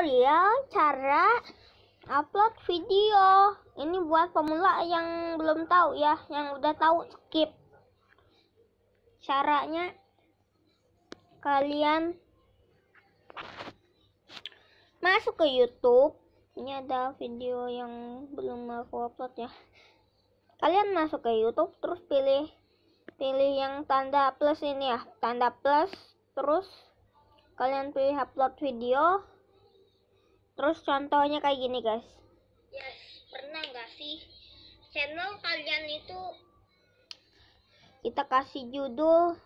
tutorial cara upload video ini buat pemula yang belum tahu ya yang udah tahu skip caranya kalian masuk ke YouTube ini ada video yang belum aku upload ya kalian masuk ke YouTube terus pilih pilih yang tanda plus ini ya tanda plus terus kalian pilih upload video Terus contohnya kayak gini guys. Yes, ya, pernah nggak sih channel kalian itu kita kasih judul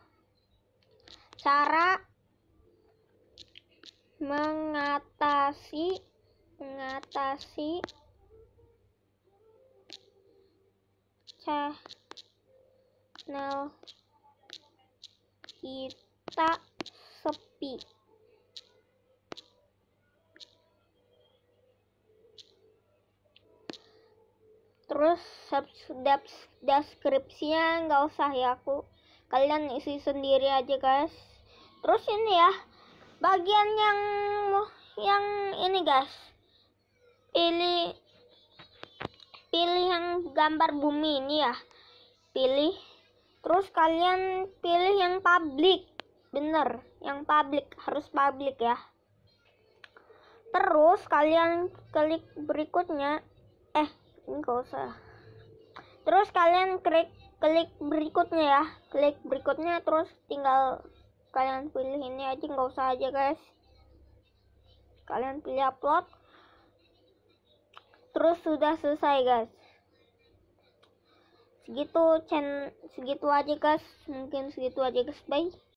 cara mengatasi mengatasi channel kita sepi terus deskripsinya nggak usah ya aku kalian isi sendiri aja guys terus ini ya bagian yang yang ini guys pilih pilih yang gambar bumi ini ya pilih terus kalian pilih yang public bener yang public harus public ya terus kalian klik berikutnya eh ini gak usah terus kalian klik klik berikutnya ya klik berikutnya terus tinggal kalian pilih ini aja nggak usah aja guys kalian pilih upload terus sudah selesai guys segitu channel segitu aja guys mungkin segitu aja guys bye